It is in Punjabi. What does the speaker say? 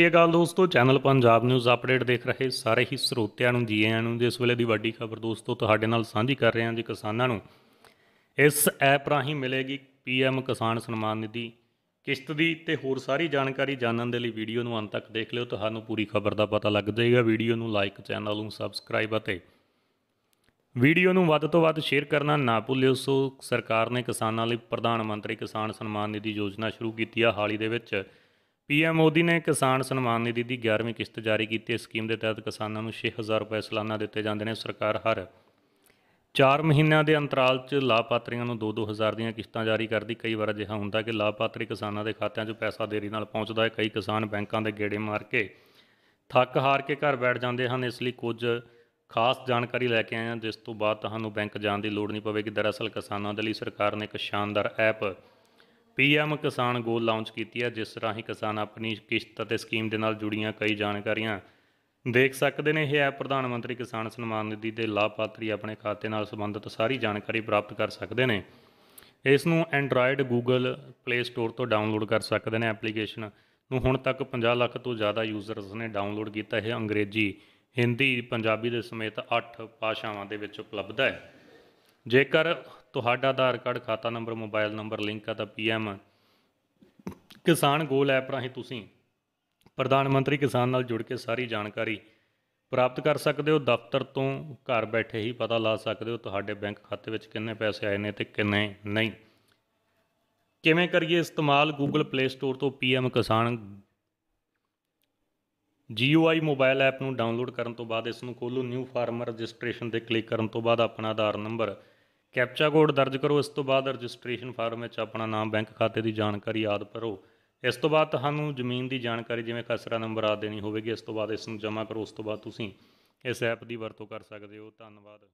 ਸਤਿ ਸ਼੍ਰੀ ਅਕਾਲ ਦੋਸਤੋ ਚੈਨਲ ਪੰਜਾਬ ਨਿਊਜ਼ ਅਪਡੇਟ ਦੇਖ ਰਹੇ ਸਾਰੇ ਹੀ ਸਰੋਤਿਆਂ ਨੂੰ ਜੀ ਆਇਆਂ ਨੂੰ ਇਸ ਵੇਲੇ ਦੀ ਵੱਡੀ ਖਬਰ ਦੋਸਤੋ ਤੁਹਾਡੇ ਨਾਲ ਸਾਂਝੀ ਕਰ ਰਹੇ ਹਾਂ ਜੀ ਕਿਸਾਨਾਂ ਨੂੰ ਇਸ ਐਪ ਰਾਹੀਂ ਮਿਲੇਗੀ ਪੀਐਮ ਕਿਸਾਨ ਸਨਮਾਨ ਨਿਧੀ ਕਿਸ਼ਤ ਦੀ ਤੇ ਹੋਰ ਸਾਰੀ ਜਾਣਕਾਰੀ ਜਾਣਨ ਦੇ ਲਈ ਵੀਡੀਓ ਨੂੰ ਅੰਤ ਤੱਕ ਦੇਖ ਲਿਓ ਤੁਹਾਨੂੰ ਪੂਰੀ ਖਬਰ ਦਾ ਪਤਾ ਲੱਗ ਜਾਏਗਾ ਵੀਡੀਓ ਨੂੰ ਲਾਈਕ ਚੈਨਲ ਨੂੰ ਸਬਸਕ੍ਰਾਈਬ ਅਤੇ ਵੀਡੀਓ ਨੂੰ ਵੱਧ ਤੋਂ ਵੱਧ ਸ਼ੇਅਰ ਕਰਨਾ ਨਾ ਭੁੱਲਿਓ ਸੋ ਸਰਕਾਰ ਨੇ ਕਿਸਾਨਾਂ ਲਈ ਪ੍ਰਧਾਨ ਮੰਤਰੀ ਕਿਸਾਨ ਸਨਮਾਨ ਨਿਧੀ ਯੋਜਨਾ ਸ਼ੁਰੂ ਕੀਤੀ ਆ ਹਾਲ ਹੀ ਦੇ ਵਿੱਚ ਪੀਐਮ ਮੋਦੀ ਨੇ ਕਿਸਾਨ ਸਨਮਾਨ ਨਿਧੀ ਦੀ 11ਵੀਂ ਕਿਸ਼ਤ ਜਾਰੀ ਕੀਤੀ ਇਸ ਸਕੀਮ ਦੇ ਤਹਿਤ ਕਿਸਾਨਾਂ ਨੂੰ 6000 ਰੁਪਏ ਸਾਲਾਨਾ ਦਿੱਤੇ ਜਾਂਦੇ ਨੇ ਸਰਕਾਰ ਹਰ 4 ਮਹੀਨਿਆਂ ਦੇ ਅੰਤਰਾਲ 'ਚ ਲਾਭਪਾਤਰੀਆਂ ਨੂੰ 2-2000 ਦੀਆਂ ਕਿਸ਼ਤਾਂ ਜਾਰੀ ਕਰਦੀ ਕਈ ਵਾਰ ਅਜਿਹਾ ਹੁੰਦਾ ਕਿ ਲਾਭਪਾਤਰੀ ਕਿਸਾਨਾਂ ਦੇ ਖਾਤਿਆਂ 'ਚ ਪੈਸਾ ਦੇਰੀ ਨਾਲ ਪਹੁੰਚਦਾ ਹੈ ਕਈ ਕਿਸਾਨ ਬੈਂਕਾਂ ਦੇ ਗੇੜੇ ਮਾਰ ਕੇ ਥੱਕ ਹਾਰ ਕੇ ਘਰ ਬੈਠ ਜਾਂਦੇ ਹਨ ਇਸ ਲਈ ਕੁਝ ਖਾਸ ਜਾਣਕਾਰੀ ਲੈ ਕੇ ਆਏ ਹਾਂ ਜਿਸ ਤੋਂ ਬਾਅਦ ਤੁਹਾਨੂੰ ਬੈਂਕ ਜਾਣ ਦੀ ਲੋੜ ਨਹੀਂ ਪਵੇਗੀ ਦਰਅਸਲ ਕਿਸਾਨਾਂ ਦੇ ਲਈ ਸਰਕਾਰ ਨੇ ਇੱਕ ਸ਼ਾਨਦਾਰ ਐਪ ਪੀਐਮ ਕਿਸਾਨ ਗੋਲ ਲਾਂਚ ਕੀਤੀ ਹੈ ਜਿਸ ਤਰ੍ਹਾਂ ਹੀ ਕਿਸਾਨ ਆਪਣੀ ਕਿਸ਼ਤ ਅਤੇ ਸਕੀਮ ਦੇ ਨਾਲ ਜੁੜੀਆਂ ਕਈ ਜਾਣਕਾਰੀਆਂ ਦੇਖ ਸਕਦੇ ਨੇ ਇਹ ਐਪ ਪ੍ਰਧਾਨ ਮੰਤਰੀ ਕਿਸਾਨ ਸਨਮਾਨ ਨਿਧੀ ਦੇ ਲਾਭਪਾਤਰੀ ਆਪਣੇ ਖਾਤੇ ਨਾਲ ਸੰਬੰਧਿਤ ਸਾਰੀ ਜਾਣਕਾਰੀ ਪ੍ਰਾਪਤ ਕਰ ਸਕਦੇ ਨੇ ਇਸ ਨੂੰ ਐਂਡਰੋਇਡ ਗੂਗਲ ਪਲੇ ਸਟੋਰ ਤੋਂ ਡਾਊਨਲੋਡ ਕਰ ਸਕਦੇ ਨੇ ਐਪਲੀਕੇਸ਼ਨ ਨੂੰ ਹੁਣ ਤੱਕ 50 ਲੱਖ ਤੋਂ ਜ਼ਿਆਦਾ ਯੂਜ਼ਰਸ ਨੇ ਡਾਊਨਲੋਡ ਕੀਤਾ ਇਹ ਅੰਗਰੇਜ਼ੀ ਹਿੰਦੀ ਪੰਜਾਬੀ ਦੇ ਸਮੇਤ 8 ਭਾਸ਼ਾਵਾਂ ਦੇ ਵਿੱਚ ਉਪਲਬਧ ਹੈ ਜੇਕਰ ਤੁਹਾਡਾ ਆਧਾਰ ਕਾਰਡ ਖਾਤਾ ਨੰਬਰ ਮੋਬਾਈਲ ਨੰਬਰ ਲਿੰਕ ਆ ਤਾਂ ਪੀਐਮ ਕਿਸਾਨ ਗੋਲ ਐਪ ਰਾਹੀਂ ਤੁਸੀਂ ਪ੍ਰਧਾਨ ਮੰਤਰੀ ਕਿਸਾਨ ਨਾਲ ਜੁੜ ਕੇ ਸਾਰੀ ਜਾਣਕਾਰੀ ਪ੍ਰਾਪਤ ਕਰ ਸਕਦੇ ਹੋ ਦਫ਼ਤਰ ਤੋਂ ਘਰ ਬੈਠੇ ਹੀ ਪਤਾ ਲਾ ਸਕਦੇ ਹੋ ਤੁਹਾਡੇ ਬੈਂਕ ਖਾਤੇ ਵਿੱਚ ਕਿੰਨੇ ਪੈਸੇ ਆਏ ਨੇ ਤੇ ਕਿੰਨੇ ਨਹੀਂ ਕਿਵੇਂ ਕਰੀਏ ਇਸਤੇਮਾਲ Google Play Store ਤੋਂ PM Kisan GUI mobile app ਨੂੰ ਡਾਊਨਲੋਡ ਕਰਨ ਤੋਂ ਬਾਅਦ ਇਸ ਨੂੰ ਖੋਲੋ ਨਿਊ ਫਾਰਮਰ ਰਜਿਸਟ੍ਰੇਸ਼ਨ ਤੇ ਕਲਿੱਕ ਕਰਨ ਤੋਂ ਬਾਅਦ ਆਪਣਾ ਆਧਾਰ ਨੰਬਰ ਕੈਪਚਾ ਕੋਡ ਦਰਜ ਕਰੋ ਇਸ ਤੋਂ ਬਾਅਦ ਰਜਿਸਟ੍ਰੇਸ਼ਨ ਫਾਰਮ ਵਿੱਚ ਆਪਣਾ ਨਾਮ ਬੈਂਕ ਖਾਤੇ ਦੀ ਜਾਣਕਾਰੀ ਆਦਿ ਭਰੋ ਇਸ ਤੋਂ ਬਾਅਦ ਤੁਹਾਨੂੰ ਜ਼ਮੀਨ ਦੀ ਜਾਣਕਾਰੀ ਜਿਵੇਂ ਖਸਰਾ ਨੰਬਰ ਆਦਿ ਦੇਣੀ ਹੋਵੇਗੀ ਇਸ ਤੋਂ ਬਾਅਦ ਇਸ ਨੂੰ ਜਮ੍ਹਾਂ ਕਰੋ ਉਸ ਤੋਂ ਬਾਅਦ ਤੁਸੀਂ ਇਸ ਐਪ ਦੀ ਵਰਤੋਂ ਕਰ ਸਕਦੇ ਹੋ ਧੰਨਵਾਦ